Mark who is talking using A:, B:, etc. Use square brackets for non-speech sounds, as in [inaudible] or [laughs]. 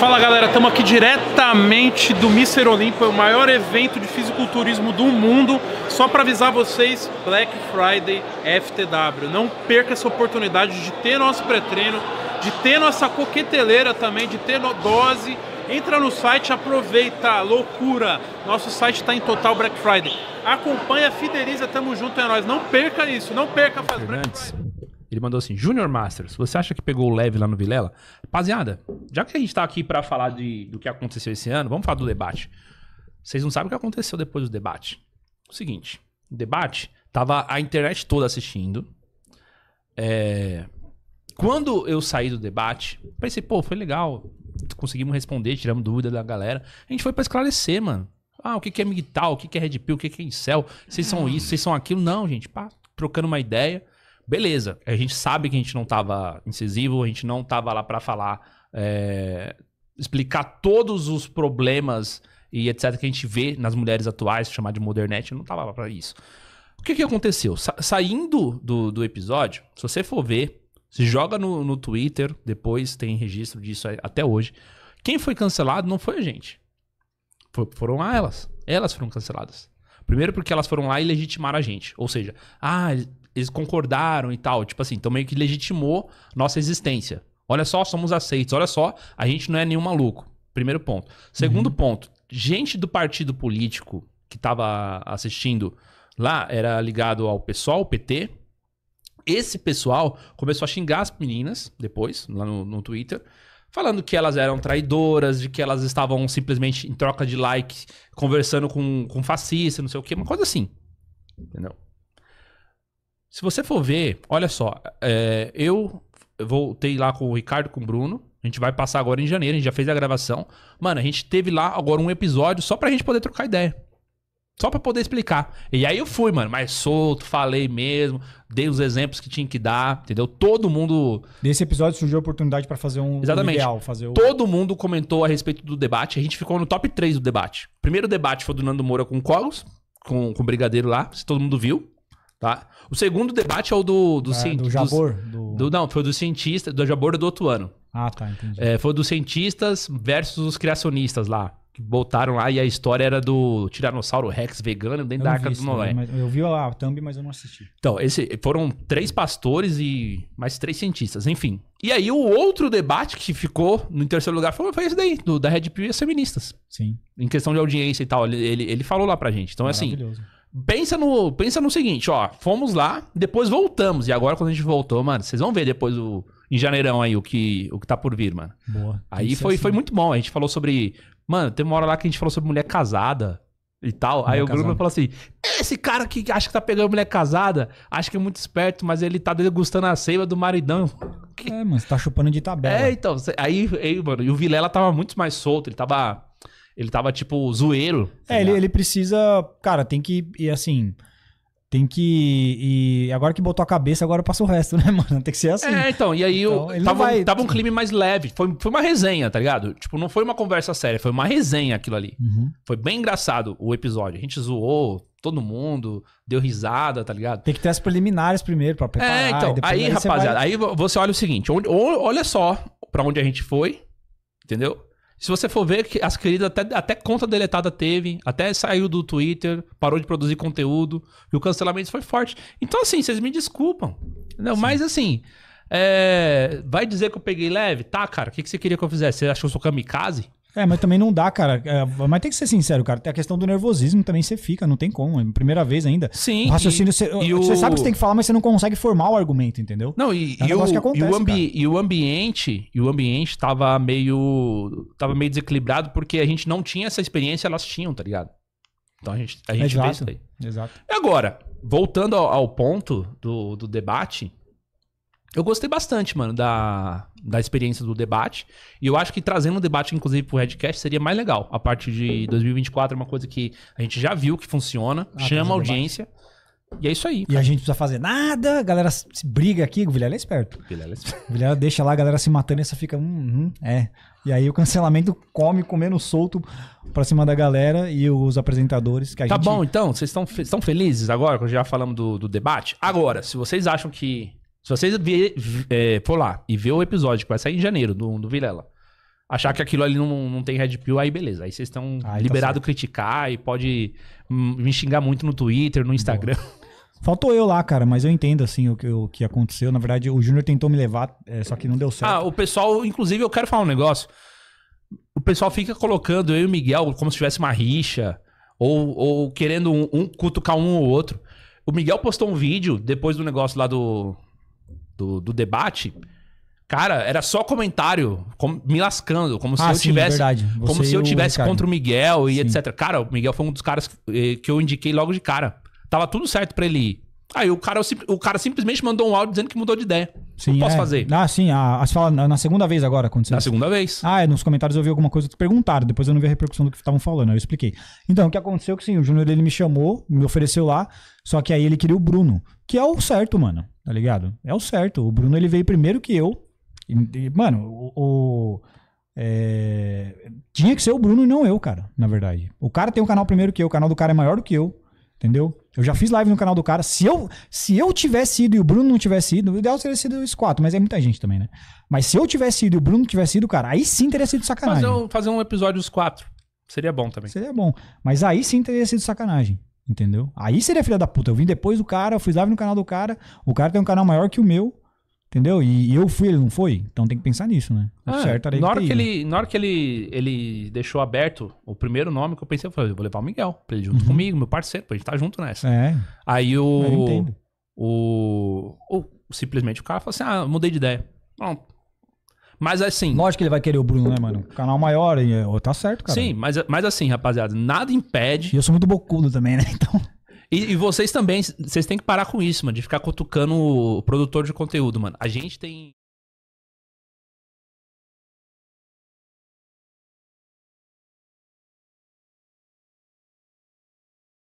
A: Fala galera, estamos aqui diretamente do Mister Olimpo, o maior evento de fisiculturismo do mundo. Só para avisar vocês, Black Friday FTW. Não perca essa oportunidade de ter nosso pré-treino, de ter nossa coqueteleira também, de ter dose. Entra no site, aproveita, loucura. Nosso site está em total Black Friday. Acompanha, fideliza, tamo junto, é nóis. Não perca isso, não perca, faz Black Friday. Ele mandou assim: Junior Masters, você acha que pegou o leve lá no Vilela? Rapaziada, já que a gente tá aqui para falar de, do que aconteceu esse ano, vamos falar do debate. Vocês não sabem o que aconteceu depois do debate. O seguinte: o debate, tava a internet toda assistindo. É... Quando eu saí do debate, pensei, pô, foi legal. Conseguimos responder, tiramos dúvida da galera. A gente foi para esclarecer, mano. Ah, o que é MGTOW, o que é Red Pill, o que é Incel, vocês são isso, vocês são aquilo. Não, gente, pá, trocando uma ideia beleza. A gente sabe que a gente não estava incisivo, a gente não estava lá para falar, é, explicar todos os problemas e etc que a gente vê nas mulheres atuais, chamar de modernet. não estava lá para isso. O que, que aconteceu? Sa saindo do, do episódio, se você for ver, se joga no, no Twitter, depois tem registro disso até hoje. Quem foi cancelado não foi a gente. For, foram elas. Elas foram canceladas. Primeiro porque elas foram lá e legitimaram a gente. Ou seja, ah, eles concordaram e tal. Tipo assim, então meio que legitimou nossa existência. Olha só, somos aceitos. Olha só, a gente não é nenhum maluco. Primeiro ponto. Segundo uhum. ponto, gente do partido político que estava assistindo lá era ligado ao pessoal, PT. Esse pessoal começou a xingar as meninas depois, lá no, no Twitter falando que elas eram traidoras, de que elas estavam simplesmente em troca de like, conversando com, com fascista, não sei o quê, uma coisa assim. Entendeu? Se você for ver, olha só, é, eu voltei lá com o Ricardo com o Bruno. A gente vai passar agora em janeiro, a gente já fez a gravação. Mano, a gente teve lá agora um episódio só pra gente poder trocar ideia. Só pra poder explicar. E aí eu fui, mano, mais solto, falei mesmo, dei os exemplos que tinha que dar, entendeu?
B: Todo mundo. Nesse episódio surgiu a oportunidade pra fazer um Exatamente. ideal. Fazer o... Todo mundo
A: comentou a respeito do debate. A gente ficou no top 3 do debate. primeiro debate foi do Nando Moura com o Colos, com, com o Brigadeiro lá, se todo mundo viu. Tá? O segundo debate é o do, do é, cientista. Do Jabor? Do... do... não, foi do cientista, do Jabor do outro ano.
B: Ah, tá, entendi.
A: É, foi dos cientistas versus os criacionistas lá. Que botaram lá e a história era do Tiranossauro Rex vegano dentro eu da Arca do Noé. É,
B: eu vi a thumb, mas eu não assisti.
A: Então, esse, foram três pastores e mais três cientistas, enfim. E aí o outro debate que ficou no terceiro lugar foi, foi esse daí, do, da Red Pill e as feministas. Sim. Em questão de audiência e tal, ele, ele, ele falou lá pra gente. Então, assim... Maravilhoso Pensa no, pensa no seguinte, ó. Fomos lá, depois voltamos. E agora, quando a gente voltou, mano, vocês vão ver depois o. Em janeirão aí, o que, o que tá por vir, mano. Boa. Aí foi, assim. foi muito bom. A gente falou sobre. Mano, tem uma hora lá que a gente falou sobre mulher casada e tal. Mulher aí o Bruno falou assim: esse cara que acha que tá pegando mulher casada, acha que é muito esperto, mas ele tá degustando a seiva do maridão.
B: É, mano, você tá chupando de tabela. É,
A: então. Aí, aí mano, e o Vilela tava muito mais solto, ele tava ele tava, tipo, zoeiro.
B: Tá é, ele, ele, precisa. Cara, tem que ir assim. Tem que. E agora que botou a cabeça, agora passa o resto, [laughs] né, mano? Tem que ser assim. É, então, e aí então, eu, tava, vai...
A: tava um clima mais leve. Foi, foi uma resenha, tá ligado? Tipo, não foi uma conversa séria, foi uma resenha aquilo ali. Uhum. Foi bem engraçado o episódio. A gente zoou, todo mundo, deu risada, tá ligado? Tem que
B: ter as preliminares primeiro pra é,
A: preparar. É, então, aí, rapaziada, vai... aí você olha o seguinte, olha só pra onde a gente foi, entendeu? Se você for ver, as queridas até, até conta deletada teve, até saiu do Twitter, parou de produzir conteúdo, e o cancelamento foi forte. Então, assim, vocês me desculpam. Não, mas assim. É... vai dizer que eu peguei leve? Tá, cara, o que, que você queria que eu fizesse? Você achou que eu sou
B: kamikaze? É, mas também não dá, cara. É, mas tem que ser sincero, cara. Tem a questão do nervosismo também você fica, não tem como. É a primeira vez ainda. Sim. O raciocínio, e, você, e você o... sabe que você tem que falar, mas você não consegue formar o argumento, entendeu? Não, e, é um e, o, acontece, e, o, ambi
A: e o ambiente, e o ambiente tava meio. tava meio desequilibrado, porque a gente não tinha essa experiência, elas tinham, tá ligado? Então a gente, a gente Exato. isso aí. Exato. E agora, voltando ao, ao ponto do, do debate, eu gostei bastante, mano, da, da experiência do debate. E eu acho que trazendo um debate, inclusive, pro Redcast seria mais legal. A partir de 2024 é uma coisa que a gente já viu que funciona, ah, chama a audiência. E é isso aí.
B: E cara. a gente não precisa fazer nada, a galera se briga aqui, o Vilela é esperto. O Vilela é esperto. Vilela deixa lá a galera se matando e só fica. Hum, hum, é. E aí o cancelamento come comendo solto pra cima da galera e os apresentadores que a tá gente. bom,
A: então, vocês estão fe felizes agora que já falamos do, do debate? Agora, se vocês acham que se vocês vier, é, for lá e ver o episódio que vai sair em janeiro do, do Vilela, achar que aquilo ali não, não tem Red Pill, aí beleza. Aí vocês estão liberados tá criticar e pode hum, me
B: xingar muito no Twitter, no Instagram. Boa. [laughs] Faltou eu lá, cara, mas eu entendo, assim, o que, o que aconteceu. Na verdade, o Júnior tentou me levar, é, só que não deu
A: certo. Ah, o pessoal, inclusive, eu quero falar um negócio. O pessoal fica colocando eu e o Miguel como se tivesse uma rixa, ou, ou querendo um, um cutucar um ou outro. O Miguel postou um vídeo depois do negócio lá do, do, do debate, cara, era só comentário, com, me lascando, como se ah, eu sim, é tivesse. Verdade. como se eu tivesse contra o Miguel e sim. etc. Cara, o Miguel foi um dos caras que, eh, que eu indiquei logo de cara. Tava tudo certo para ele ir. Aí o cara, o cara simplesmente mandou um áudio dizendo que mudou
B: de ideia. Sim, não posso é. fazer. Ah, sim. A, ah, a, ah, você fala na segunda vez agora aconteceu. Na segunda vez. Ah, é, nos comentários eu vi alguma coisa que perguntaram. Depois eu não vi a repercussão do que estavam falando. Eu expliquei. Então, o que aconteceu é que sim, o Júnior ele me chamou, me ofereceu lá. Só que aí ele queria o Bruno. Que é o certo, mano. Tá ligado? É o certo. O Bruno ele veio primeiro que eu. E, e, mano, o, o é... Tinha que ser o Bruno e não eu, cara, na verdade. O cara tem um canal primeiro que eu, o canal do cara é maior do que eu. Entendeu? Eu já fiz live no canal do cara. Se eu, se eu tivesse ido e o Bruno não tivesse ido, o ideal seria sido os quatro, mas é muita gente também, né? Mas se eu tivesse ido e o Bruno tivesse ido, cara, aí sim teria sido sacanagem. Fazer
A: um, fazer um episódio os quatro. Seria bom também.
B: Seria bom. Mas aí sim teria sido sacanagem. Entendeu? Aí seria filha da puta. Eu vim depois do cara, eu fiz live no canal do cara. O cara tem um canal maior que o meu. Entendeu? E, e, eu fui, ele não foi? Então tem que pensar nisso, né? O ah, certo era ele. Na hora, que
A: ele, na hora que ele, ele deixou aberto o primeiro nome que eu pensei, eu falei, eu vou levar o Miguel pra ele junto uhum. comigo, meu parceiro, pra gente estar tá junto nessa. É. Aí o, o, o. Simplesmente o cara falou assim: ah, mudei de ideia. Pronto.
B: Mas assim. Lógico que ele vai querer o Bruno, né, mano? Canal maior, e, tá certo, cara. Sim,
A: mas, mas assim, rapaziada, nada impede. E
B: eu sou muito bocudo também, né?
A: [laughs] Então. E, e, vocês também, vocês têm que parar com isso, mano, de ficar cutucando o produtor de conteúdo, mano. A gente
B: tem